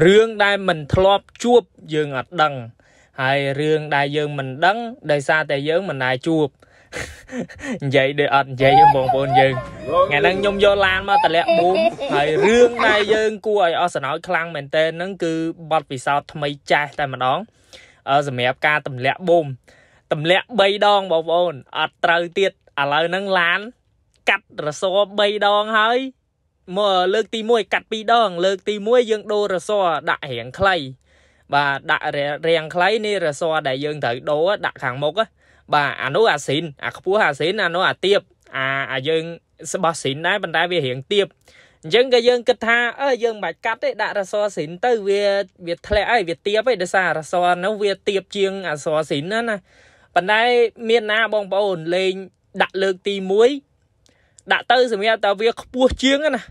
រឿងដែលមិនធ្លាប់ជួបយើងអត់ដឹងហើយរឿងដែលយើងមិនដឹងដោយសារតែយើងមិនដែលជួបនិយាយដូចអត់និយាយបងប្អូនយើងថ្ងៃហ្នឹងខ្ញុំយកឡានមកតម្លាក់ប៊ូមហើយរឿងដែលយើងគួរឲ្យអស់សំណោចខ្លាំងមែនទែនហ្នឹងគឺបទពិសោធន៍ថ្មីចាស់តែម្ដងសម្រាប់ការតម្លាក់ប៊ូមតម្លាក់3ដងបងប្អូនអត់ត្រូវទៀតឥឡូវហ្នឹងឡានកាត់រស័3ដងហើយមកលើកទី1កាត់2ដងលើកទី1យើងដូររស័ដាក់រាងខ្លីបាទដាក់រាងខ្លីនេះរស័ដែលយើងត្រូវដូរដាក់ខាងមុខបាទអានោះអាស៊ីនអាខ្ពស់អាស៊ីនអានោះអាទៀបអាអាយើងស្បោះស៊ីនដែរប៉ុន្តែវារាងទៀបអញ្ចឹងក៏យើងគិតថាអើយើងមិនបាច់កាត់ទេដាក់រសរស៊ីន ទៅវាវាធ្លាក់ហើយវាទៀបឯងដោយសាររសរនោះវាទៀបជាងអសរស៊ីនណាណាប៉ុន្តែមានណាបងប្អូនលេងដាក់លើកទី1ដាក់ទៅសម្រាប់តើវាខ្ពស់ជាងណា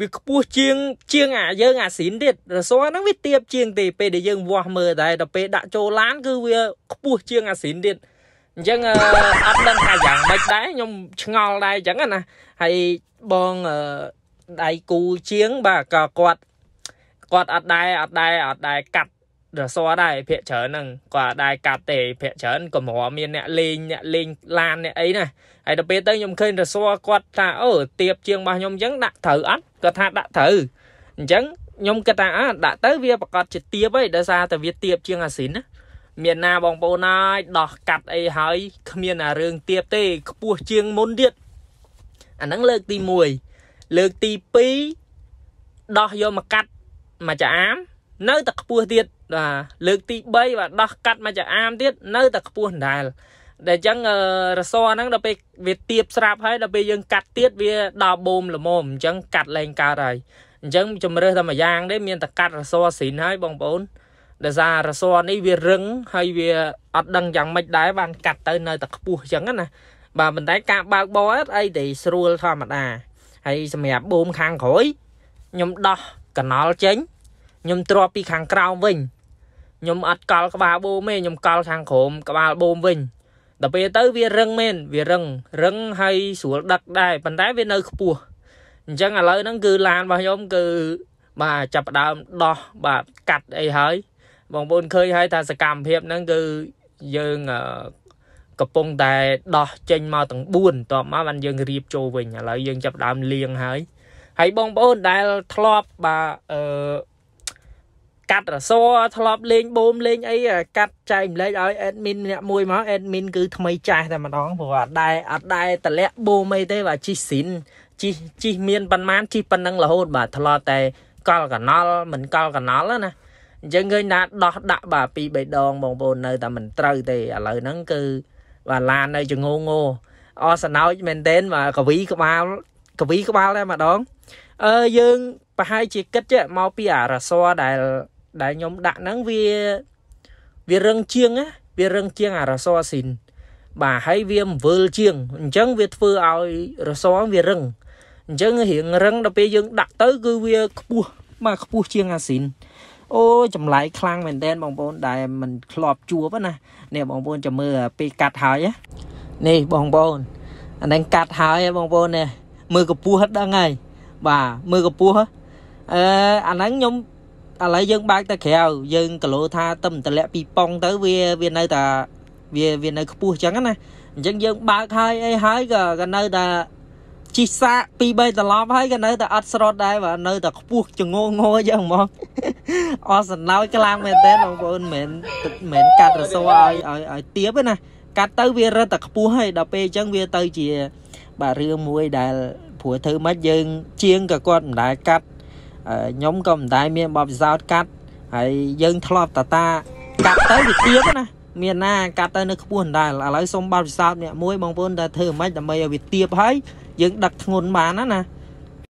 វាខ្ពស់ជាងជាងអាយើងអាស៊ីនទៀតរស័ហ្នឹងវាទៀបជាងទេពេលដែលយើងវាស់មើលតែដល់ពេលដាក់ចូលឡានគឺវាខ្ពស់ជាងអាស៊ីនទៀតអញ្ចឹងអត់ដឹងថាយ៉ាងម៉េចដែរខ្ញុំឆ្ងល់ដែរអញ្ចឹងណាហើយបងដៃគូជាងបាទក៏គាត់គាត់អត់ដែរអត់ដែរអត់ដែរកាត់រសរដែរភាកច្រើនហ្នឹងក៏អាចដែរកាត់ទេភាកច្រើនកម្រមានអ្នកលេងអ្នកលេងឡានអ្នកអីណាហើយដល់ពេលទៅខ្ញុំឃើញរសរគាត់ថាអូទៀបជាងរបស់ខ្ញុំអញ្ចឹងដាក់ត្រូវអត់គាត់ថាដាក់ត្រូវអញ្ចឹងខ្ញុំគិតថាអ่าដាក់ទៅវាប្រកាសជាទៀបហើយដោយសារតែវាទៀបជាងអាស៊ីនណាមានណាបងប្អូនអើយដោះកាត់អីហើយគ្មានអារឿងទៀបទេខ្ពស់ជាងមុនទៀតអាហ្នឹងលើកទី1លើកទី2ដោះយកមកកាត់មកចាមនៅតែខ្ពស់ទៀតបាទលើកទី3បាទដោះកាត់មកចាអាមទៀតនៅតែខ្ពស់ដដែលដែលអញ្ចឹងរសហ្នឹងដល់ពេលវាទៀបស្រាប់ហើយដល់ពេលយើងកាត់ទៀតវាដល់បូមល្មមអញ្ចឹងកាត់លែងកើតហើយអញ្ចឹងជំរើសតែមួយយ៉ាងទេមានតែកាត់រសស្រីនហើយបងប្អូនដោយសាររសនេះវារឹងហើយវាអត់ដឹងយ៉ាងម៉េចដែរបានកាត់ទៅនៅតែខ្ពស់អញ្ចឹងណា បាទប៉ុន្តែការបើកបោអត់អីទេស្រួលធម្មតាហើយសម្រាប់បូមខាងក្រោយខ្ញុំដោះកណល់ចេញខ្ញុំទ្រាប់ពីខាងក្រោមវិញខ្ញុំអត់កល់ក្បាលបូមទេខ្ញុំកល់ខាងក្រោមក្បាលបូមវិញដល់ពេលទៅវារឹងមែនវារឹងរឹងហើយស្រួលដឹកដែរប៉ុន្តែវានៅខ្ពស់អញ្ចឹងឥឡូវហ្នឹងគឺឡានរបស់ខ្ញុំគឺបាទចាប់ផ្ដើមដោះបាទកាត់អីហើយបងប្អូនឃើញហើយថាសកម្មភាពហ្នឹងគឺយើងកំពុងតែដោះចេញមកទាំង4បន្ទាប់មកបានយើងរៀបចូលវិញឥឡូវយើងចាប់ដើមលៀងហើយហើយបងប្អូនដែលធ្លាប់បាទអឺកាត់រស័រធ្លាប់លេងបូមលេងអីកាត់ចែកម្លែកឲ្យ admin អ្នកមួយមក admin គឺថ្មីចាស់តែម្ដងព្រោះអត់ដែរអត់ដែរតលាក់បូមអីទេបាទជីស៊ីនជីជីមានប៉ុន្មានជីប៉ុណ្ណឹងរហូត បាទធ្លាប់តែកលកណល់មិនកលកណល់ណាអញ្ចឹងឃើញថាដោះដាក់បាទពីរបីដងបងប្អូននៅតែមិនត្រូវទេឥឡូវហ្នឹងគឺបាទឡាននៅចងងោអសណោចមែនទែនបាទកវីក្បាលកវីក្បាលតែម្ដងអឺយើងប្រហែលជាគិតចេះមកពីអារស័រដែលដែលខ្ញុំដាក់ហ្នឹងវាវារឹងជាងណាវារឹងជាងអារសរស៊ីនបាទហើយវាមវិលជាងអញ្ចឹងវាធ្វើឲ្យរសរវារឹងអញ្ចឹងរៀងរឹងដល់ពេលយើងដាក់ទៅគឺវាខ្ពស់មកខ្ពស់ជាងអាស៊ីនអូចម្លែកខ្លាំងមែនតើបងប្អូន ដែលមិនធ្លាប់ជួបណានេះបងប្អូនចាំមើលពេលកាត់ហើយនេះបងប្អូនអានឹងកាត់ហើយបងប្អូននេះមើលកពស់ដឹងហើយបាទមើលកពស់អឺអាហ្នឹងខ្ញុំឥឡូវយើងបើកទៅក្រៅយើងកលោថាទឹមតម្លាក់ពីប៉ុងទៅវាវានៅតែវាវានៅខ្ពស់ចឹងណាអញ្ចឹងយើងបើកហើយអីហើយក៏ក៏នៅតែជីសាក2 3ត្រឡប់ហើយក៏នៅតែអត់ស្រត់ដែរបើនៅតែខ្ពស់ចងងងចឹងហ្មងអស់សំណោចខ្លាំងមែនតើបងប្អូនមិនមិនកាត់រសឲ្យឲ្យឲ្យទៀបណាកាត់ទៅវារឹតតែខ្ពស់ហើយដល់ពេលអញ្ចឹងវាទៅជាបាទរឿងមួយដែលព្រោះធ្វើម៉េចយើង ជាងក៏គាត់មិនដែរកាត់ខ្ញុំក៏មិនដែរមានបបពិសោធន៍កាត់ហើយយើង ធ្លាប់តាតាកាត់ទៅវាទៀតណាមានណាកាត់ទៅនៅខ្ពស់ដដែលឥឡូវសុំបបពិសោធន៍អ្នកមួយបងប្អូនតើធ្វើម៉េចដើម្បីឲ្យវាទៀបហើយយើងដឹកធ្ងន់បានណាណា